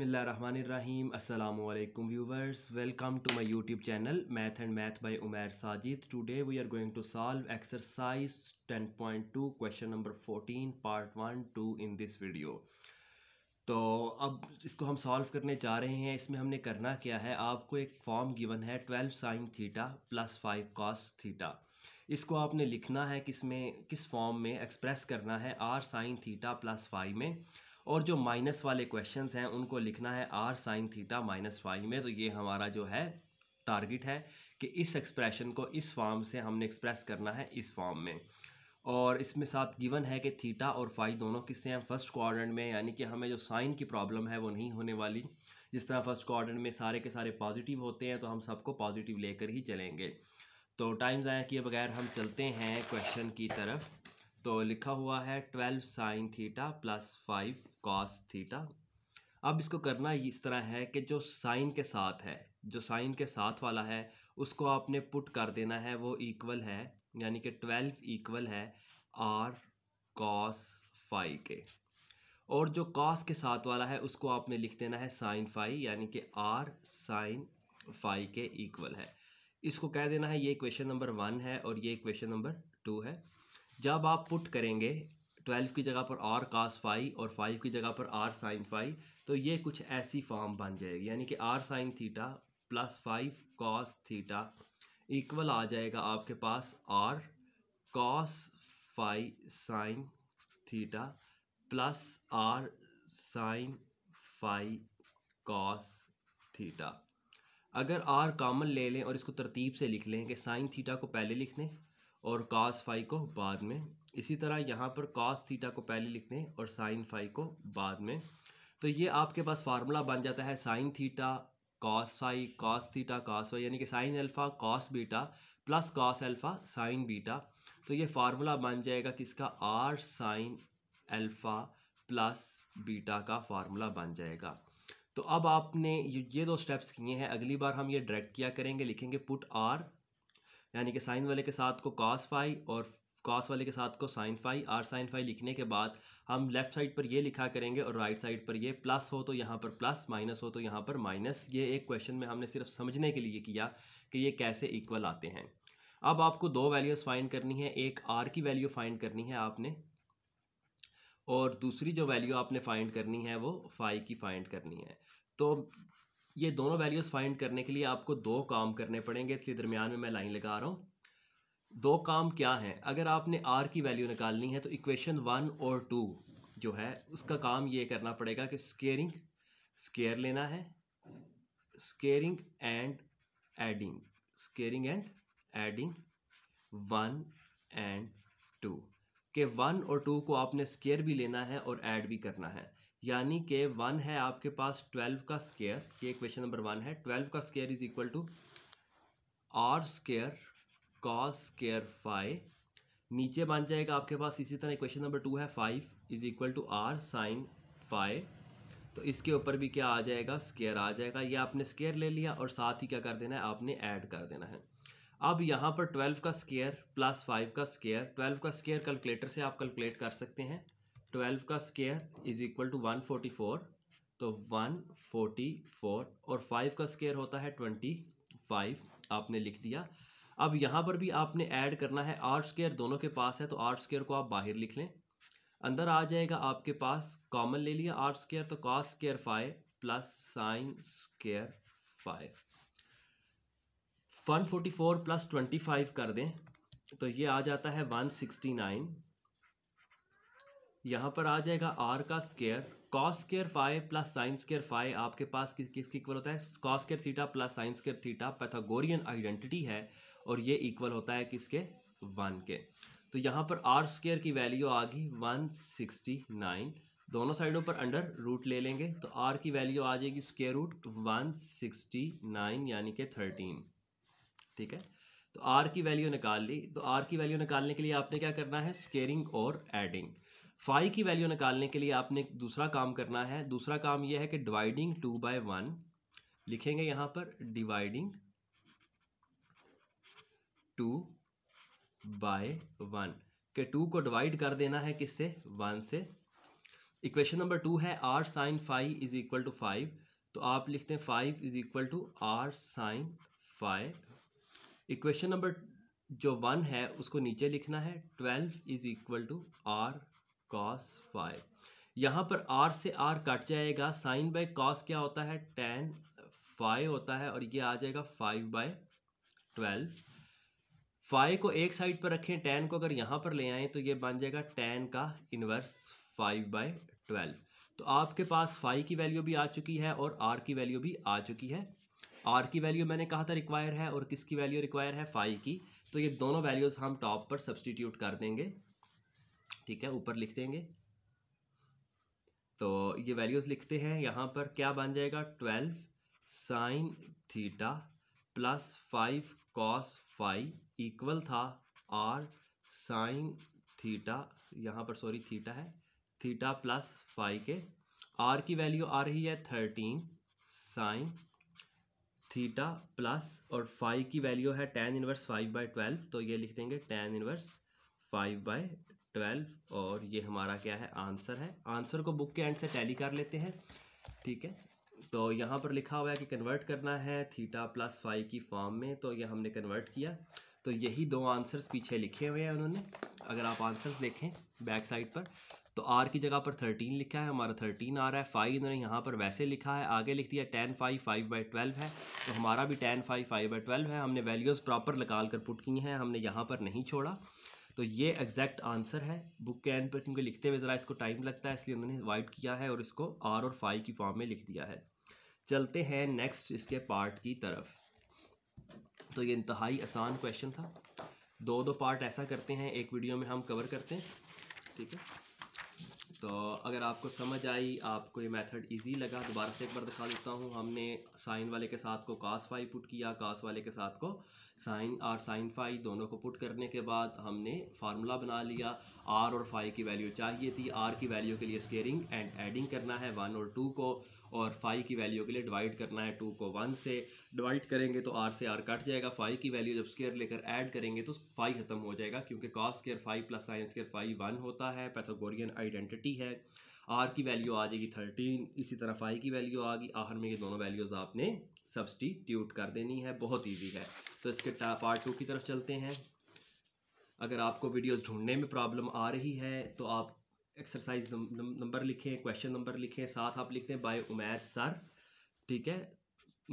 बिसमीम अल्लाम viewers welcome to my YouTube channel math and math by Umair Sajid today we are going to solve exercise 10.2 question number 14 part one two in this video तो अब इसको हम solve करने जा रहे हैं इसमें हमने करना क्या है आपको एक फॉर्म गिवन है twelve sine theta plus five cos theta इसको आपने लिखना है किस में किस फॉर्म में एक्सप्रेस करना है r sine theta plus five में और जो माइनस वाले क्वेश्चंस हैं उनको लिखना है r sine theta minus five में तो ये हमारा जो है टारगेट है कि इस एक्सप्रेशन को इस फॉर्म से हमने एक्सप्रेस करना है इस फॉर्म में और इसमें साथ गिवन है कि थीटा और फाइव दोनों किससे हैं फर्स्ट क्वाड्रेंट में यानी कि हमें जो साइन की प्रॉब्लम है वो नहीं होने वाली जिस तरह फर्स्ट क्वाड्रेंट में सारे के सारे पॉजिटिव होते हैं तो हम सबको पॉजिटिव लेकर ही चलेंगे तो टाइम ज़ाया किए बगैर हम चलते हैं क्वेश्चन की तरफ तो लिखा हुआ है twelve sine theta plus five cos theta अब इसको करना इस तरह है कि जो साइन के साथ है जो साइन के साथ वाला है उसको आपने पुट कर देना है वो इक्वल है यानी कि ट्वेल्व इक्वल है आर कॉस फाई के और जो कॉस के साथ वाला है उसको आपने लिख देना है साइन फाई यानी कि आर साइन फाई के इक्वल है इसको कह देना है ये क्वेश्चन नंबर वन है और ये क्वेश्चन नंबर टू है जब आप पुट करेंगे ट्वेल्व की जगह पर आर कास फाई और फाइव की जगह पर आर साइन फाई तो ये कुछ ऐसी फॉर्म बन जाएगी यानी कि r sine theta plus five cos theta equal आ जाएगा आपके पास r cos phi sine theta plus r sine phi cos theta अगर आर कामन ले लें और इसको तरतीब से लिख लें कि साइन थीटा को पहले लिख लें और कॉस फाई को बाद में इसी तरह यहाँ पर कॉस थीटा को पहले लिख दें और साइन फाई को बाद में तो ये आपके पास फार्मूला बन जाता है sine theta cos phi cos theta cos y यानी कि sine alpha cos beta plus cos alpha sine beta तो ये फार्मूला बन जाएगा किसका r sine alpha plus beta का फार्मूला बन जाएगा तो अब आपने ये दो स्टेप्स किए हैं अगली बार हम ये डायरेक्ट किया करेंगे लिखेंगे पुट आर यानी कि साइन वाले के साथ को कॉस फाई और कॉस वाले के साथ को sine phi r sine phi लिखने के बाद हम लेफ्ट साइड पर ये लिखा करेंगे और राइट साइड पर ये प्लस हो तो यहाँ पर प्लस माइनस हो तो यहाँ पर माइनस ये एक क्वेश्चन में हमने सिर्फ समझने के लिए किया कि ये कैसे इक्वल आते हैं अब आपको दो वैल्यूज़ फाइंड करनी है एक आर की वैल्यू फाइंड करनी है आपने और दूसरी जो वैल्यू आपने फाइंड करनी है वो फाइव की फाइंड करनी है तो ये दोनों वैल्यूज़ फाइंड करने के लिए आपको दो काम करने पड़ेंगे इसके दरमियान में मैं लाइन लगा रहा हूँ दो काम क्या हैं अगर आपने आर की वैल्यू निकालनी है तो इक्वेशन वन और टू जो है उसका काम ये करना पड़ेगा कि स्केयरिंग स्केयर लेना है squaring and adding squaring and adding one and two के वन और टू को आपने स्केयर भी लेना है और ऐड भी करना है यानी कि वन है आपके पास ट्वेल्व का स्केयर ये क्वेश्चन नंबर वन है ट्वेल्व का square is equal to r square cos square five नीचे बन जाएगा आपके पास इसी तरह क्वेश्चन नंबर टू है five is equal to r sine five तो इसके ऊपर भी क्या आ जाएगा स्केयर आ जाएगा ये आपने स्केयर ले लिया और साथ ही क्या कर देना है आपने ऐड कर देना है अब यहाँ पर ट्वेल्व का स्केयर प्लस फाइव का स्केयर ट्वेल्व का स्केयर कैलकुलेटर से आप कैलकुलेट कर सकते हैं ट्वेल्व का square is equal to one forty four तो वन फोर्टी फोर और फाइव का स्केयर होता है ट्वेंटी फाइव आपने लिख दिया अब यहाँ पर भी आपने ऐड करना है आर स्केयर दोनों के पास है तो आर स्केयर को आप बाहर लिख लें अंदर आ जाएगा आपके पास कॉमन ले लिया आर स्केयर तो cos square five plus sine square five one forty four plus twenty five कर दें तो ये आ जाता है वन सिक्सटी नाइन यहां पर आ जाएगा आर का square cos square five plus sines square five आपके पास किस किसके इक्वल होता है cos square theta plus sines square theta Pythagorean identity है और ये इक्वल होता है किसके वन के तो यहाँ पर आर स्केयर की वैल्यू आ गई वन सिक्सटी नाइन दोनों साइडों पर अंडर रूट ले लेंगे तो आर की वैल्यू आ जाएगी square root one sixty nine यानी के थर्टीन ठीक है तो आर की वैल्यू निकाल ली तो आर की वैल्यू निकालने के लिए आपने क्या करना है स्केयरिंग और एडिंग फाइव की वैल्यू निकालने के लिए आपने दूसरा काम करना है दूसरा काम यह है कि डिवाइडिंग टू बाय वन लिखेंगे यहां पर डिवाइडिंग टू बाय वन के टू को डिवाइड कर देना है किससे वन से इक्वेशन नंबर टू है r sine five is equal to five तो आप लिखते हैं five is equal to r sine five equation number जो वन है उसको नीचे लिखना है twelve is equal to r cos five यहाँ पर आर से आर कट जाएगा साइन बाय कॉस क्या होता है टेन फाइव होता है और ये आ जाएगा फाइव बाय ट्वेल्व फाइव को एक साइड पर रखें टेन को अगर यहाँ पर ले आए तो ये बन जाएगा टेन का इनवर्स फाइव बाय ट्वेल्व तो आपके पास फाइव की वैल्यू भी आ चुकी है और आर की वैल्यू भी आ चुकी है आर की वैल्यू मैंने कहा था रिक्वायर है और किसकी वैल्यू रिक्वायर है फाइव की तो ये दोनों वैल्यूज़ हम टॉप पर सब्सटीट्यूट कर देंगे ठीक है ऊपर लिख देंगे तो ये वैल्यूज़ लिखते हैं यहाँ पर क्या बन जाएगा twelve sine theta plus five cos five equal था आर साइन थीटा यहाँ पर सॉरी थीटा है थीटा प्लस फाइव के आर की वैल्यू आ रही है थर्टीन साइन थीटा प्लस और फाइव की वैल्यू है tan inverse five by twelve तो ये लिख देंगे tan inverse five by twelve और ये हमारा क्या है आंसर है आंसर को बुक के एंड से टैली कर लेते हैं ठीक है तो यहाँ पर लिखा हुआ है कि कन्वर्ट करना है थीटा प्लस फाइव की फॉर्म में तो ये हमने कन्वर्ट किया तो यही दो आंसर्स पीछे लिखे हुए हैं उन्होंने अगर आप आंसर्स देखें बैक साइड पर तो आर की जगह पर थर्टीन लिखा है हमारा थर्टीन आ रहा है फाइव इन्होंने यहाँ पर वैसे लिखा है आगे लिख दिया tan five five by twelve है तो हमारा भी tan five five by twelve है हमने वैल्यूज़ प्रॉपर निकाल कर पुट की हैं हमने यहाँ पर नहीं छोड़ा तो ये एग्जैक्ट आंसर है बुक के एंड पर क्योंकि लिखते हुए ज़रा इसको टाइम लगता है इसलिए उन्होंने वाइट किया है और इसको आर और फाइव की फॉर्म में लिख दिया है चलते हैं नेक्स्ट इसके पार्ट की तरफ तो ये इंतहाई आसान क्वेश्चन था दो दो पार्ट ऐसा करते हैं एक वीडियो में हम कवर करते हैं ठीक है तो अगर आपको समझ आई आपको ये मेथड इजी लगा दोबारा से एक बार दिखा देता हूँ हमने साइन वाले के साथ को कास फाई पुट किया कास वाले के साथ को साइन और साइन फाई दोनों को पुट करने के बाद हमने फार्मूला बना लिया आर और फाई की वैल्यू चाहिए थी आर की वैल्यू के लिए स्केयरिंग एंड एडिंग करना है वन और टू को और फाइव की वैल्यू के लिए डिवाइड करना है टू को वन से डिवाइड करेंगे तो आर से आर कट जाएगा फाइव की वैल्यू जब स्केयर लेकर ऐड करेंगे तो फाइव खत्म हो जाएगा क्योंकि cos square five plus sine square five one होता है पैथोगोरियन आइडेंटिटी है आर की वैल्यू आ जाएगी थर्टीन इसी तरह फाइव की वैल्यू आ गई आखिर में ये दोनों वैल्यूज़ आपने सब्सटीट्यूट कर देनी है बहुत ईजी है तो इसके पार्ट टू की तरफ चलते हैं अगर आपको वीडियोस ढूंढने में प्रॉब्लम आ रही है तो आप एक्सरसाइज नंबर लिखें क्वेश्चन नंबर लिखें साथ आप लिखते हैं बाय उमैर सर ठीक है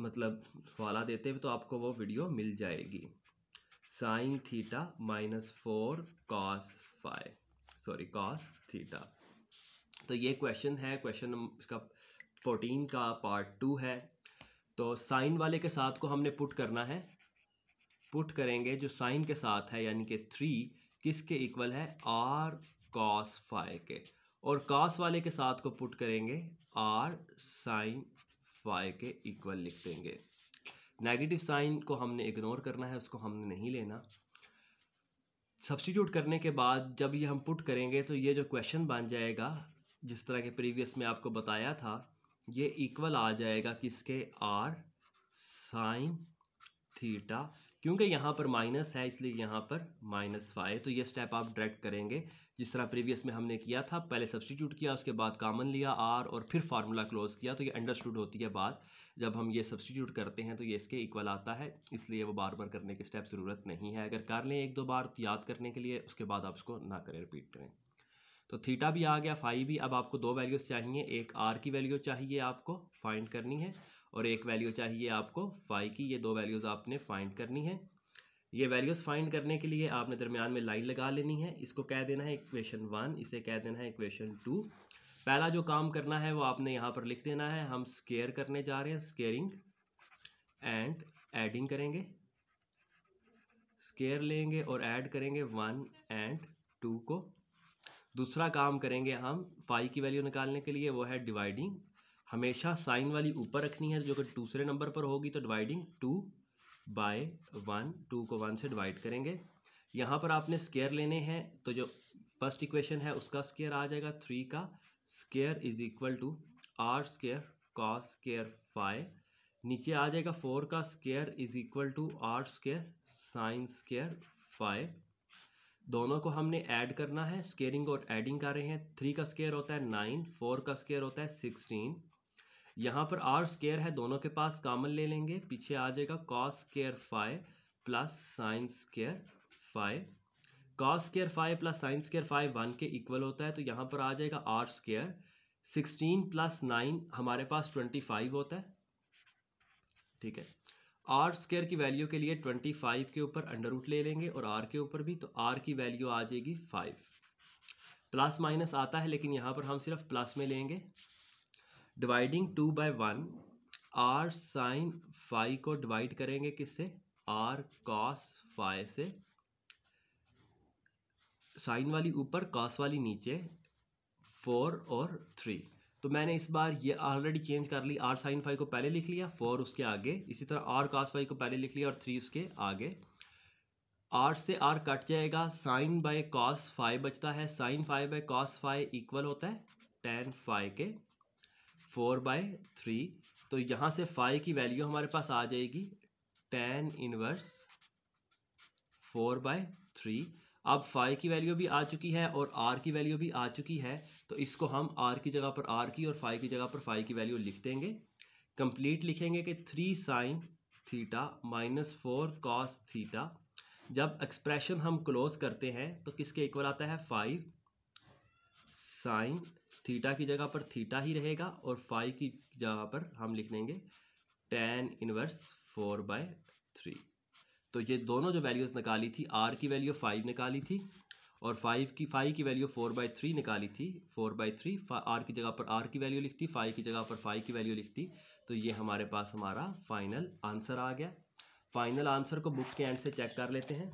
मतलब वाला देते हुए तो आपको वो वीडियो मिल जाएगी sine theta minus four cos five sorry cos theta तो ये क्वेश्चन है क्वेश्चन इसका फोर्टीन का पार्ट टू है तो साइन वाले के साथ को हमने पुट करना है पुट करेंगे जो साइन के साथ है यानी कि थ्री किसके इक्वल है आर कॉस फाइव के और कॉस वाले के साथ को पुट करेंगे आर साइन फाइव के इक्वल लिख देंगे नेगेटिव साइन को हमने इग्नोर करना है उसको हमने नहीं लेना सब्सटीट्यूट करने के बाद जब ये हम पुट करेंगे तो ये जो क्वेश्चन बन जाएगा जिस तरह के प्रीवियस में आपको बताया था ये इक्वल आ जाएगा किसके आर साइन थीटा क्योंकि यहाँ पर माइनस है इसलिए यहाँ पर माइनस फाइव तो ये स्टेप आप डायरेक्ट करेंगे जिस तरह प्रीवियस में हमने किया था पहले सब्सटीट्यूट किया उसके बाद कामन लिया आर और फिर फार्मूला क्लोज किया तो ये अंडरस्टूड होती है बात जब हम ये सब्सटीट्यूट करते हैं तो ये इसके इक्वल आता है इसलिए वो बार बार करने की स्टेप ज़रूरत नहीं है अगर कर लें एक दो बार तो याद करने के लिए उसके बाद आप उसको ना करें रिपीट करें तो थीटा भी आ गया फाइव भी अब आपको दो वैल्यूज चाहिए एक आर की वैल्यू चाहिए आपको फाइंड करनी है और एक वैल्यू चाहिए आपको फाइव की ये दो वैल्यूज़ आपने फाइंड करनी है ये वैल्यूज़ फाइंड करने के लिए आपने दरमियान में लाइन लगा लेनी है इसको कह देना है इक्वेशन वन इसे कह देना है इक्वेशन टू पहला जो काम करना है वो आपने यहाँ पर लिख देना है हम स्केयर करने जा रहे हैं स्केयरिंग एंड एडिंग करेंगे स्केयर लेंगे और ऐड करेंगे वन एंड टू को दूसरा काम करेंगे हम फाइव की वैल्यू निकालने के लिए वो है डिवाइडिंग हमेशा साइन वाली ऊपर रखनी है जो कि दूसरे नंबर पर होगी तो dividing two by one two को वन से डिवाइड करेंगे यहाँ पर आपने स्केयर लेने हैं तो जो फर्स्ट इक्वेशन है उसका स्केयर आ जाएगा थ्री का square is equal to r square cos square five नीचे आ जाएगा फोर का square is equal to r square sine square five दोनों को हमने ऐड करना है स्केयरिंग और एडिंग कर रहे हैं थ्री का स्केयर होता है नाइन फोर का स्केयर होता है सिक्सटीन यहाँ पर आर स्केयर है दोनों के पास कामन ले लेंगे पीछे आ जाएगा cos square five plus sine square five cos square five plus sine square five one के इक्वल होता है तो यहाँ पर आ जाएगा r square sixteen plus nine हमारे पास ट्वेंटी फाइव होता है ठीक है आर स्क्र की वैल्यू के लिए ट्वेंटी फाइव के ऊपर अंडर रूट ले लेंगे और आर के ऊपर भी तो आर की वैल्यू आ जाएगी फाइव प्लस माइनस आता है लेकिन यहाँ पर हम सिर्फ प्लस में लेंगे dividing two by one r sine five को डिवाइड करेंगे किससे आर कॉस फाइव से साइन वाली ऊपर कॉस वाली नीचे फोर और थ्री तो मैंने इस बार ये ऑलरेडी चेंज कर ली आर साइन फाइव को पहले लिख लिया फोर उसके आगे इसी तरह आर कास फाइव को पहले लिख लिया और थ्री उसके आगे आर से आर कट जाएगा साइन बाय कॉस फाइव बचता है sine five by cos five equal होता है टेन फाइव के फोर बाय थ्री तो यहां से फाइव की वैल्यू हमारे पास आ जाएगी tan inverse four by three अब फाइव की वैल्यू भी आ चुकी है और आर की वैल्यू भी आ चुकी है तो इसको हम आर की जगह पर आर की और फाइव की जगह पर फाइव की वैल्यू लिख देंगे कंप्लीट लिखेंगे कि three sine theta minus four cos theta जब एक्सप्रेशन हम क्लोज करते हैं तो किसके इक्वल आता है फाइव साइन थीटा की जगह पर थीटा ही रहेगा और फाइव की जगह पर हम लिख देंगे tan inverse four by three तो ये दोनों जो वैल्यूज़ निकाली थी आर की वैल्यू फाइव निकाली थी और फाइव की फाइव की वैल्यू फोर बाई थ्री निकाली थी फोर बाई थ्री आर की जगह पर आर की वैल्यू लिखती फाइव की जगह पर फाइव की वैल्यू लिखती तो ये हमारे पास हमारा फाइनल आंसर आ गया फाइनल आंसर को बुक के एंड से चेक कर लेते हैं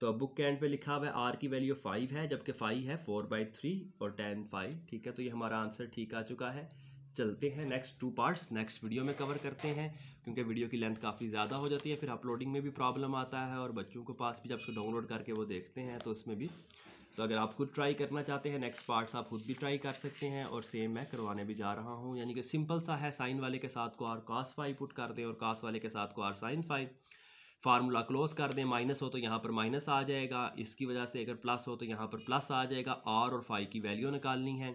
तो बुक के एंड पे लिखा हुआ है आर की वैल्यू फाइव है जबकि फाइव है फोर बाई थ्री और टेन फाइव ठीक है तो ये हमारा आंसर ठीक आ चुका है चलते हैं next two parts next video में कवर करते हैं क्योंकि वीडियो की लेंथ काफ़ी ज़्यादा हो जाती है फिर अपलोडिंग में भी प्रॉब्लम आता है और बच्चों के पास भी जब उसको डाउनलोड करके वो देखते हैं तो उसमें भी तो अगर आप खुद ट्राई करना चाहते हैं नेक्स्ट पार्ट्स आप खुद भी ट्राई कर सकते हैं और सेम मैं करवाने भी जा रहा हूँ यानी कि सिंपल सा है साइन वाले के साथ को आर कास फाइव पुट कर दें और कास वाले के साथ को r sine five formula close कर दें माइनस हो तो यहाँ पर माइनस आ जाएगा इसकी वजह से अगर प्लस हो तो यहाँ पर प्लस आ जाएगा आर और फाइव की वैल्यू निकालनी है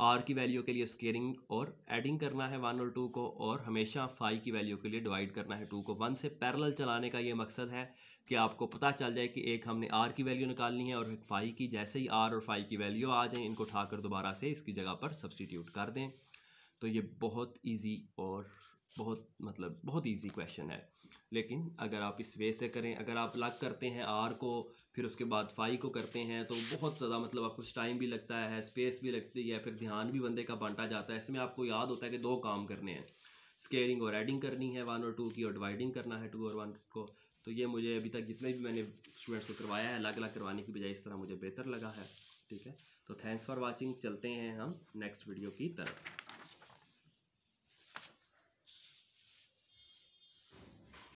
आर की वैल्यू के लिए स्केयरिंग और एडिंग करना है वन और टू को और हमेशा फाइव की वैल्यू के लिए डिवाइड करना है टू को वन से पैरल चलाने का ये मकसद है कि आपको पता चल जाए कि एक हमने आर की वैल्यू निकालनी है और फाइव की जैसे ही आर और फाइव की वैल्यू आ जाए इनको उठाकर दोबारा से इसकी जगह पर सब्सटीट्यूट कर दें तो ये बहुत ईजी और बहुत मतलब बहुत ईजी क्वेश्चन है लेकिन अगर आप इस वे से करें अगर आप लग करते हैं आर को फिर उसके बाद फाई को करते हैं तो बहुत ज़्यादा मतलब आपको टाइम भी लगता है स्पेस भी लगती है फिर ध्यान भी बंदे का बांटा जाता है इसमें आपको याद होता है कि दो काम करने हैं स्केयरिंग और एडिंग करनी है वन और टू की और डिवाइडिंग करना है टू और वन को तो ये मुझे अभी तक जितने भी मैंने स्टूडेंट्स को करवाया है अलग अलग करवाने की बजाय इस तरह मुझे बेहतर लगा है ठीक है तो थैंक्स फॉर वॉचिंग चलते हैं हम नेक्स्ट वीडियो की तरफ